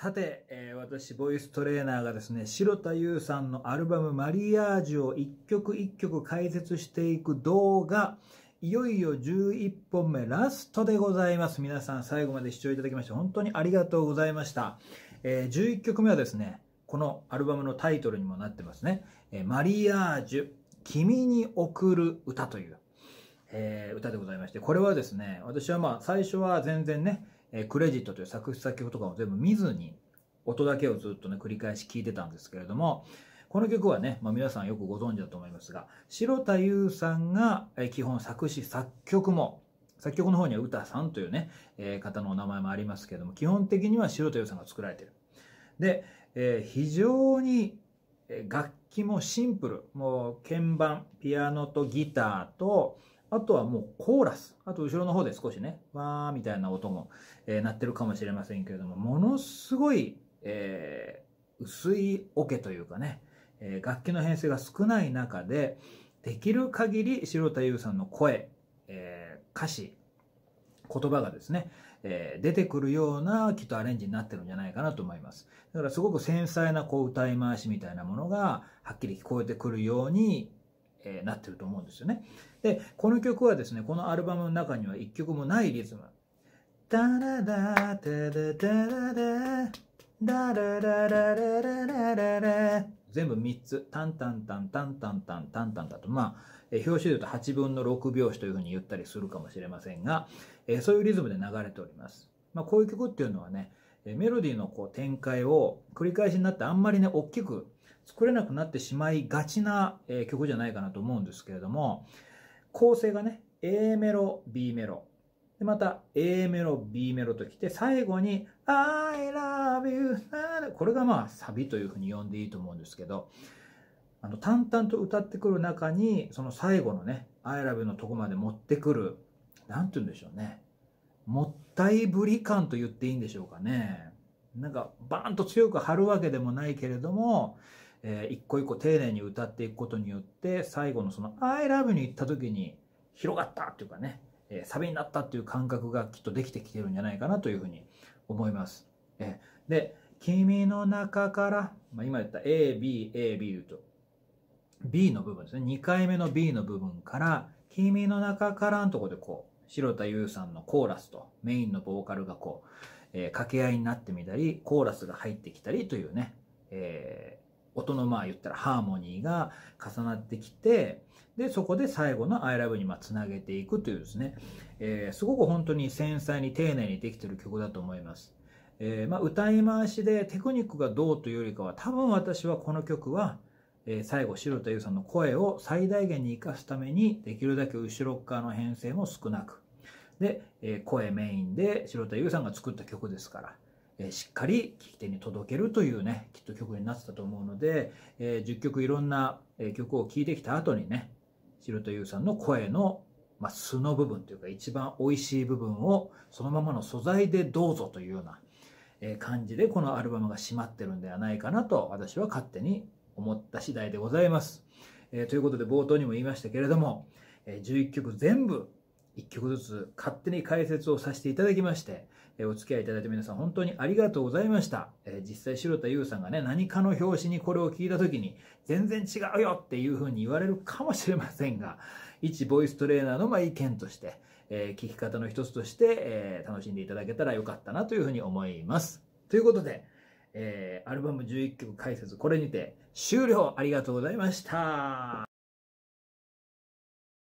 さて、えー、私、ボイストレーナーがですね、白田優さんのアルバムマリアージュを一曲一曲解説していく動画、いよいよ11本目ラストでございます。皆さん最後まで視聴いただきまして本当にありがとうございました。えー、11曲目はですね、このアルバムのタイトルにもなってますね、えー、マリアージュ、君に贈る歌という、えー、歌でございまして、これはですね、私はまあ最初は全然ね、えー、クレジットという作詞作曲とかも全部見ずに、音だけをずっとね、繰り返し聴いてたんですけれども、この曲はね、まあ、皆さんよくご存知だと思いますが、白田優さんが、えー、基本作詞作曲も、作曲の方には歌さんというね、えー、方のお名前もありますけれども、基本的には白田優さんが作られてる。で、えー、非常に楽器もシンプル。もう鍵盤、ピアノとギターと、あとはもうコーラス。あと後ろの方で少しね、わーみたいな音も、えー、鳴ってるかもしれませんけれども、ものすごい、えー、薄いオケというかね、えー、楽器の編成が少ない中で、できる限り城田優さんの声、えー、歌詞、言葉がですね、えー、出てくるようなきっとアレンジになってるんじゃないかなと思います。だからすごく繊細なこう歌い回しみたいなものがはっきり聞こえてくるようにえー、なってると思うんですよね。で、この曲はですね、このアルバムの中には1曲もないリズム。ラダダダララララララララ全部3つ。タンタンタンタンタンタンタンタンだと。まあ、え表紙で言うと8分の6拍子というふうに言ったりするかもしれませんが、えそういうリズムで流れております。まあ、こういう曲っていうのはね、メロディーのこう展開を繰り返しになってあんまりね、大きく作れなくなってしまいがちな、え曲じゃないかなと思うんですけれども構成がね A メロ B メロでまた A メロ B メロときて最後に「I love you」これがまあサビというふうに呼んでいいと思うんですけどあの淡々と歌ってくる中にその最後のね「I love you」のとこまで持ってくる何て言うんでしょうねもったいぶり感と言っていいんでしょうかねなんかバーンと強く張るわけでもないけれどもえー、一個一個丁寧に歌っていくことによって最後のその「I love」に行った時に広がったっていうかね、えー、サビになったっていう感覚がきっとできてきてるんじゃないかなというふうに思います。えー、で「君の中から」まあ、今言った ABAB と B の部分ですね2回目の B の部分から「君の中から」のとこでこう白田優さんのコーラスとメインのボーカルがこう、えー、掛け合いになってみたりコーラスが入ってきたりというね、えー、音のまあ言ったらハーモニーが重なってきて、で、そこで最後の I love にまつなげていくというですね、えー、すごく本当に繊細に丁寧にできてる曲だと思います。えー、まあ、歌い回しでテクニックがどうというよりかは、多分私はこの曲は、え最後、白田優さんの声を最大限に活かすために、できるだけ後ろ側の編成も少なく。で、え声メインで白田優さんが作った曲ですから。えしっかり聴き手に届けるというねきっと曲になってたと思うので、え10曲いろんな曲を聴いてきた後にね白田優さんの声の、まあ、素の部分というか一番美味しい部分をそのままの素材でどうぞというような感じでこのアルバムが閉まってるんではないかなと私は勝手に思った次第でございます。えということで冒頭にも言いましたけれども、え11曲全部1曲ずつ勝手に解説をさせていただきまして、えお付き合いいただいた皆さん本当にありがとうございました。え実際城田優さんがね、何かの表紙にこれを聞いた時に、全然違うよっていう風に言われるかもしれませんが、一ボイストレーナーのま意見として、え聞き方の一つとして、え楽しんでいただけたらよかったなという風に思います。ということで、えー、アルバム11曲解説これにて終了ありがとうございました。